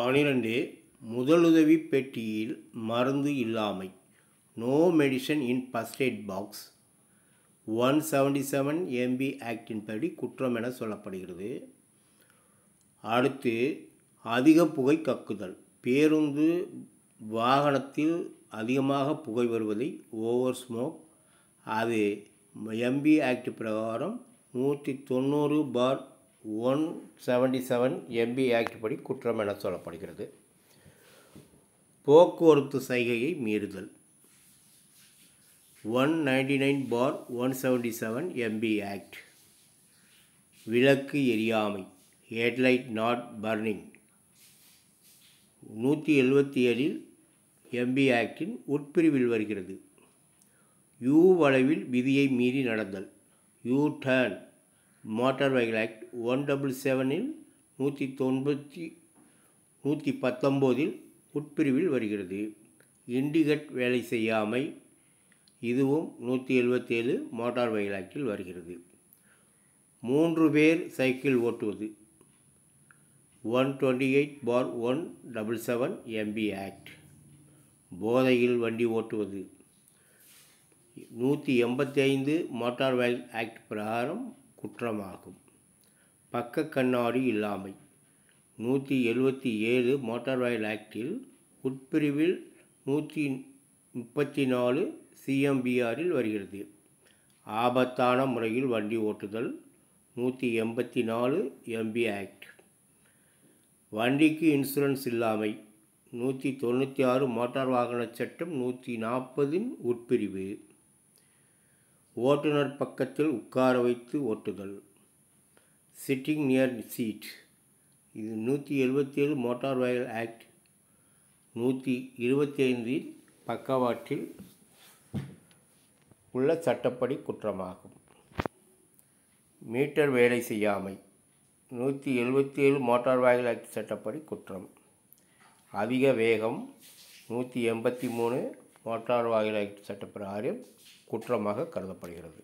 பனிரெண்டு முதலுதவி பெட்டியில் மருந்து இல்லாமை no medicine in first aid box one seventy seven MP ஆக்டின் படி குற்றம் என சொல்லப்படுகிறது அடுத்து அதிக புகை கக்குதல் பேருந்து வாகனத்தில் அதிகமாக புகை வருவதை ஓவர் ஸ்மோக் அது எம்பி ஆக்ட் பிரகாரம் நூற்றி தொண்ணூறு bar one seventy seven MP act படி குற்றம் என சொல்லப்படுகிறது போக்குவரத்து சைகையை மீறுதல் one ninety nine bar one seventy seven MP act விளக்கு எரியாமை ஹெட்லைட் நாட் பர்னிங் நூற்றி எழுபத்தி ஏழில் எம்பி ஆக்டின் உட்பிரிவில் வருகிறது யூ வளைவில் விதியை மீறி நடந்தல் U turn motor vehicle act one double செவனில் நூற்றி தொண்பத்தி நூற்றி பத்தொம்போதில் உட்பிரிவில் வருகிறது இண்டிகட் வேலை செய்யாமை இதுவும் நூற்றி எழுபத்தேழு மோட்டார் வெஹிக்கல் ஆக்டில் வருகிறது மூன்று பேர் சைக்கிள் ஓட்டுவது one twenty eight bar one double seven MP act போதையில் வண்டி ஓட்டுவது நூற்றி எண்பத்தி ஐந்து மோட்டார் வெஹிக்கல் ஆக்ட் பிரகாரம் குற்றமாகும் பக்க கண்ணாடி இல்லாமை நூற்றி எழுபத்தி ஏழு மோட்டார் வாயில் ஆக்டில் உட்பிரிவில் நூற்றி முப்பத்தி நாலு சிஎம்பிஆரில் வருகிறது ஆபத்தான முறையில் வண்டி ஓட்டுதல் நூற்றி எண்பத்தி நாலு எம்பி ஆக்ட் வண்டிக்கு இன்சூரன்ஸ் இல்லாமை நூற்றி தொண்ணூற்றி ஆறு மோட்டார் வாகன சட்டம் நூற்றி நாற்பதின் உட்பிரிவு ஓட்டுநர் பக்கத்தில் உட்கார வைத்து ஓட்டுதல் சிட்டிங் நியர் சீட் இது நூற்றி எழுபத்தி ஏழு மோட்டார் வெஹிக்கிள் ஆக்ட் நூற்றி இருபத்தி ஐந்து பக்கவாட்டில் உள்ள சட்டப்படி குற்றமாகும் மீட்டர் வேலை செய்யாமை நூற்றி எழுபத்தி ஏழு மோட்டார் வாயில் ஆக்ட் சட்டப்படி குற்றம் அதிக வேகம் நூற்றி எண்பத்தி மூணு மோட்டார் வாகன சட்டப்பிரகாரம் குற்றமாக கருதப்படுகிறது